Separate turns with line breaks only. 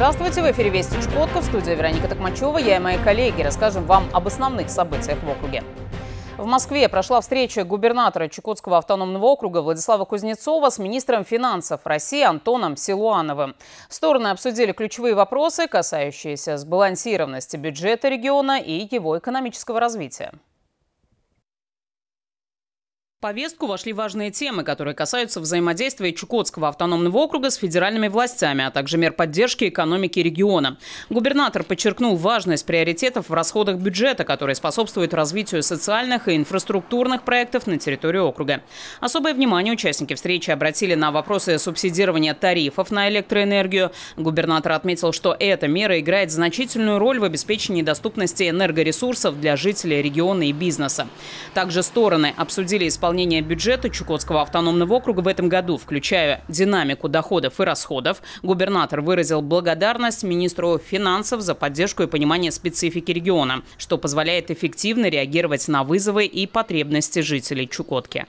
Здравствуйте, в эфире Вести Чукотка, в студии Вероника Токмачева. Я и мои коллеги расскажем вам об основных событиях в округе. В Москве прошла встреча губернатора Чукотского автономного округа Владислава Кузнецова с министром финансов России Антоном Силуановым. Стороны обсудили ключевые вопросы, касающиеся сбалансированности бюджета региона и его экономического развития повестку вошли важные темы, которые касаются взаимодействия Чукотского автономного округа с федеральными властями, а также мер поддержки экономики региона. Губернатор подчеркнул важность приоритетов в расходах бюджета, которые способствуют развитию социальных и инфраструктурных проектов на территории округа. Особое внимание участники встречи обратили на вопросы субсидирования тарифов на электроэнергию. Губернатор отметил, что эта мера играет значительную роль в обеспечении доступности энергоресурсов для жителей региона и бизнеса. Также стороны обсудили исполнение исполнения бюджета Чукотского автономного округа в этом году, включая динамику доходов и расходов, губернатор выразил благодарность министру финансов за поддержку и понимание специфики региона, что позволяет эффективно реагировать на вызовы и потребности жителей Чукотки.